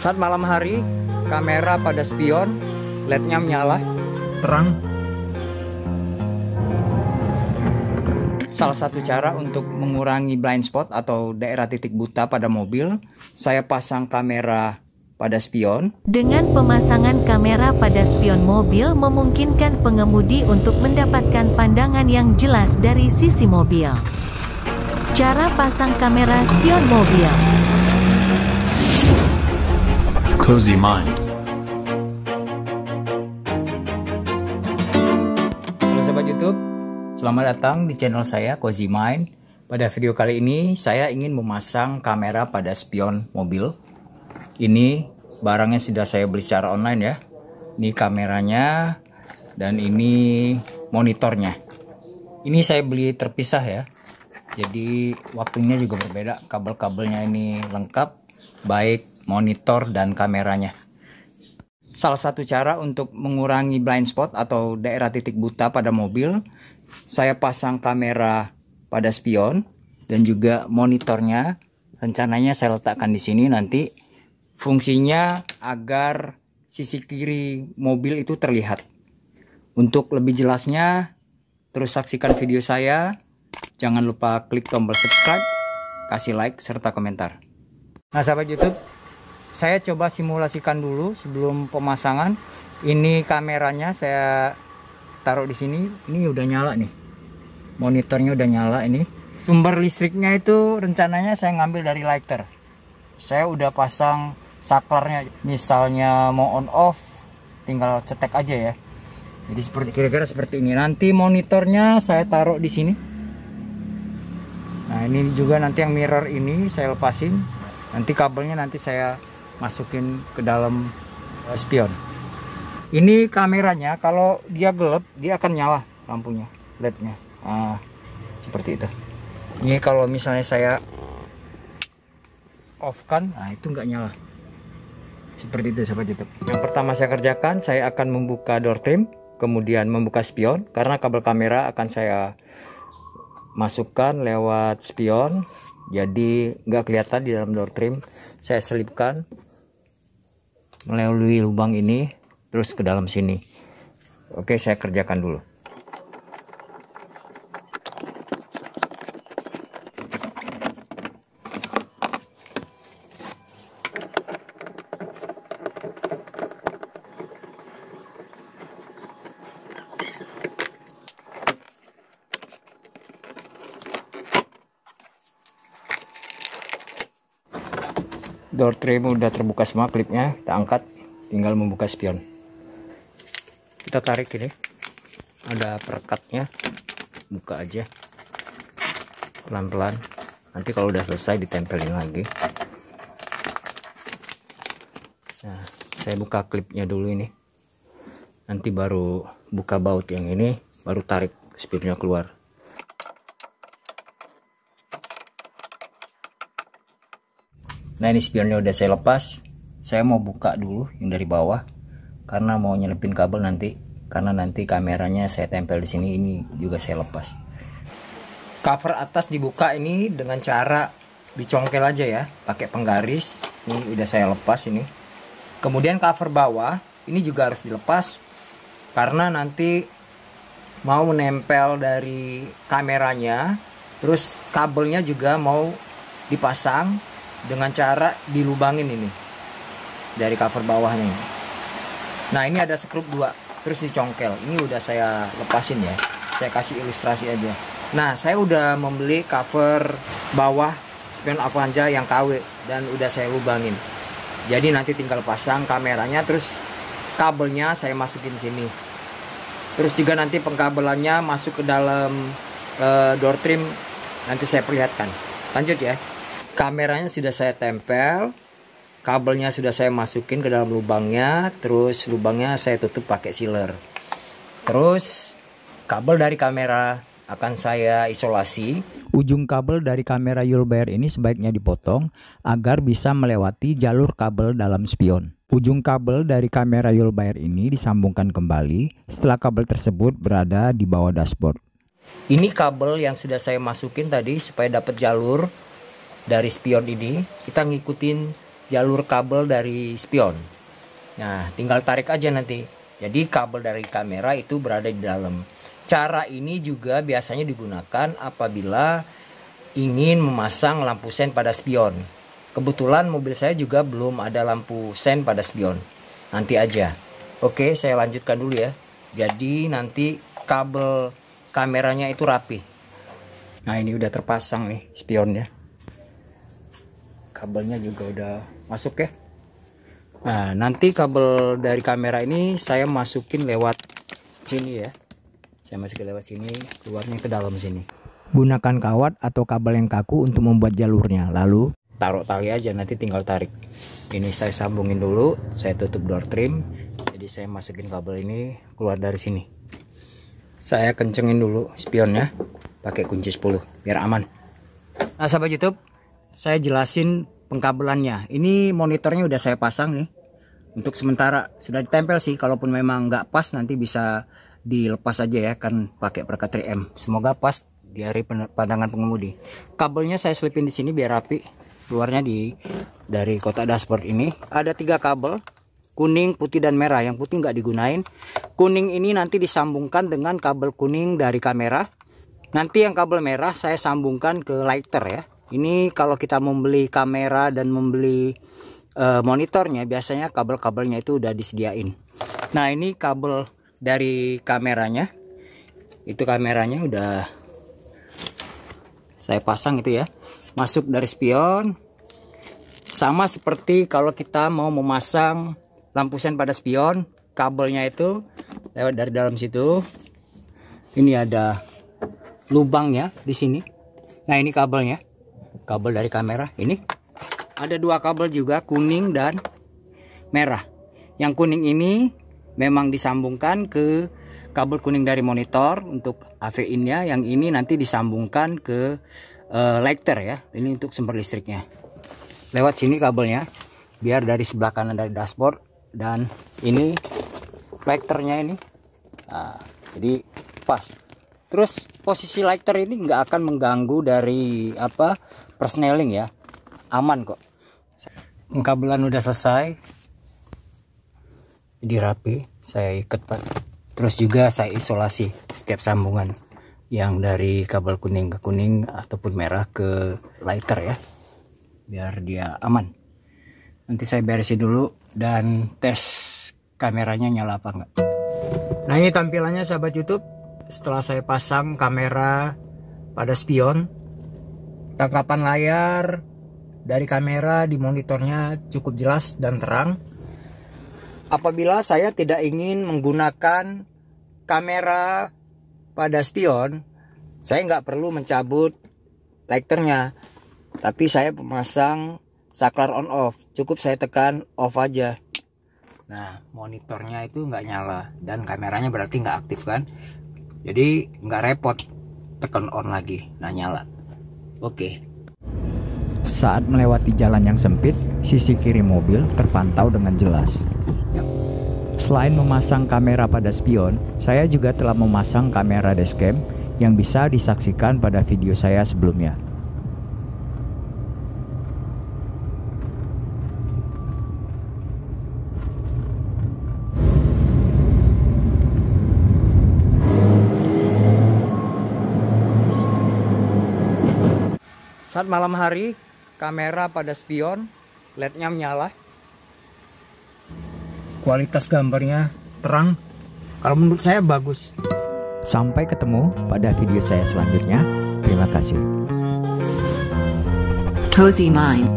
Saat malam hari, kamera pada spion, LED-nya menyala, terang. Salah satu cara untuk mengurangi blind spot atau daerah titik buta pada mobil, saya pasang kamera pada spion. Dengan pemasangan kamera pada spion mobil memungkinkan pengemudi untuk mendapatkan pandangan yang jelas dari sisi mobil. Cara pasang kamera spion mobil cozy mind. Halo sahabat YouTube, selamat datang di channel saya Cozy Mind. Pada video kali ini saya ingin memasang kamera pada spion mobil. Ini barangnya sudah saya beli secara online ya. Ini kameranya dan ini monitornya. Ini saya beli terpisah ya. Jadi waktunya juga berbeda. Kabel-kabelnya ini lengkap baik monitor dan kameranya. Salah satu cara untuk mengurangi blind spot atau daerah titik buta pada mobil, saya pasang kamera pada spion dan juga monitornya. Rencananya saya letakkan di sini nanti. Fungsinya agar sisi kiri mobil itu terlihat. Untuk lebih jelasnya, terus saksikan video saya. Jangan lupa klik tombol subscribe, kasih like, serta komentar. Nah sahabat YouTube, saya coba simulasikan dulu sebelum pemasangan. Ini kameranya saya taruh di sini. Ini udah nyala nih. Monitornya udah nyala ini. Sumber listriknya itu rencananya saya ngambil dari lighter. Saya udah pasang saklarnya. Misalnya mau on off, tinggal cetek aja ya. Jadi seperti kira-kira seperti ini. Nanti monitornya saya taruh di sini. Nah ini juga nanti yang mirror ini saya lepasin Nanti kabelnya nanti saya masukin ke dalam eh, spion. Ini kameranya kalau dia gelap dia akan nyala lampunya, LED-nya. Nah, seperti itu. Ini kalau misalnya saya off kan, nah itu nggak nyala. Seperti itu sahabat YouTube. Yang pertama saya kerjakan, saya akan membuka door trim, kemudian membuka spion karena kabel kamera akan saya masukkan lewat spion jadi nggak kelihatan di dalam door trim saya selipkan melalui lubang ini terus ke dalam sini oke saya kerjakan dulu door trim udah terbuka semua klipnya kita angkat tinggal membuka spion kita tarik ini ada perekatnya buka aja pelan-pelan nanti kalau udah selesai ditempelin lagi nah saya buka klipnya dulu ini nanti baru buka baut yang ini baru tarik spionnya keluar nah ini spionnya udah saya lepas saya mau buka dulu yang dari bawah karena mau nyelipin kabel nanti karena nanti kameranya saya tempel di sini ini juga saya lepas cover atas dibuka ini dengan cara dicongkel aja ya pakai penggaris ini udah saya lepas ini kemudian cover bawah ini juga harus dilepas karena nanti mau menempel dari kameranya terus kabelnya juga mau dipasang dengan cara dilubangin ini dari cover bawahnya nah ini ada skrup dua terus dicongkel ini udah saya lepasin ya saya kasih ilustrasi aja nah saya udah membeli cover bawah spion Avanza yang KW dan udah saya lubangin jadi nanti tinggal pasang kameranya terus kabelnya saya masukin sini terus juga nanti pengkabelannya masuk ke dalam e, door trim nanti saya perlihatkan lanjut ya kameranya sudah saya tempel kabelnya sudah saya masukin ke dalam lubangnya terus lubangnya saya tutup pakai sealer terus kabel dari kamera akan saya isolasi. Ujung kabel dari kamera Yulbear ini sebaiknya dipotong agar bisa melewati jalur kabel dalam spion. Ujung kabel dari kamera Yulbear ini disambungkan kembali setelah kabel tersebut berada di bawah dashboard. Ini kabel yang sudah saya masukin tadi supaya dapat jalur dari spion ini kita ngikutin jalur kabel dari spion nah tinggal tarik aja nanti jadi kabel dari kamera itu berada di dalam cara ini juga biasanya digunakan apabila ingin memasang lampu sen pada spion kebetulan mobil saya juga belum ada lampu sen pada spion nanti aja oke saya lanjutkan dulu ya jadi nanti kabel kameranya itu rapi Nah ini udah terpasang nih spionnya kabelnya juga udah masuk ya nah nanti kabel dari kamera ini saya masukin lewat sini ya saya masukin lewat sini keluarnya ke dalam sini gunakan kawat atau kabel yang kaku untuk membuat jalurnya lalu taruh tali aja nanti tinggal tarik ini saya sambungin dulu saya tutup door trim jadi saya masukin kabel ini keluar dari sini saya kencengin dulu spionnya pakai kunci 10 biar aman nah sahabat youtube saya jelasin pengkabelannya. Ini monitornya udah saya pasang nih. Untuk sementara sudah ditempel sih. Kalaupun memang nggak pas nanti bisa dilepas aja ya. Kan pakai perangkat 3M. Semoga pas di hari pandangan pengemudi. Kabelnya saya selipin di sini biar rapi. Luarnya di dari kotak dashboard ini. Ada tiga kabel. Kuning, putih, dan merah. Yang putih nggak digunain. Kuning ini nanti disambungkan dengan kabel kuning dari kamera. Nanti yang kabel merah saya sambungkan ke lighter ya ini kalau kita membeli kamera dan membeli uh, monitornya biasanya kabel-kabelnya itu udah disediain. Nah, ini kabel dari kameranya. Itu kameranya udah saya pasang itu ya. Masuk dari spion. Sama seperti kalau kita mau memasang lampu sen pada spion, kabelnya itu lewat dari dalam situ. Ini ada lubangnya di sini. Nah, ini kabelnya kabel dari kamera ini ada dua kabel juga kuning dan merah yang kuning ini memang disambungkan ke kabel kuning dari monitor untuk AV innya yang ini nanti disambungkan ke uh, lighter ya ini untuk sumber listriknya lewat sini kabelnya biar dari sebelah kanan dari dashboard dan ini lighternya ini nah, jadi pas terus posisi lighter ini nggak akan mengganggu dari apa persneling ya aman kok pengkabelan udah selesai jadi rapi saya ikat pak terus juga saya isolasi setiap sambungan yang dari kabel kuning ke kuning ataupun merah ke lighter ya biar dia aman nanti saya beresin dulu dan tes kameranya nyala apa enggak nah ini tampilannya sahabat youtube setelah saya pasang kamera pada spion tangkapan layar dari kamera di monitornya cukup jelas dan terang apabila saya tidak ingin menggunakan kamera pada spion saya nggak perlu mencabut lighternya tapi saya memasang saklar on off cukup saya tekan off aja Nah, monitornya itu nggak nyala dan kameranya berarti nggak aktif kan? jadi nggak repot tekan on lagi nah nyala oke saat melewati jalan yang sempit sisi kiri mobil terpantau dengan jelas ya. Selain memasang kamera pada spion, saya juga telah memasang kamera dashcam yang bisa disaksikan pada video saya sebelumnya. Saat malam hari, kamera pada spion, LED-nya menyala. Kualitas gambarnya terang. Kalau menurut saya bagus. Sampai ketemu pada video saya selanjutnya. Terima kasih. Cozy Mind.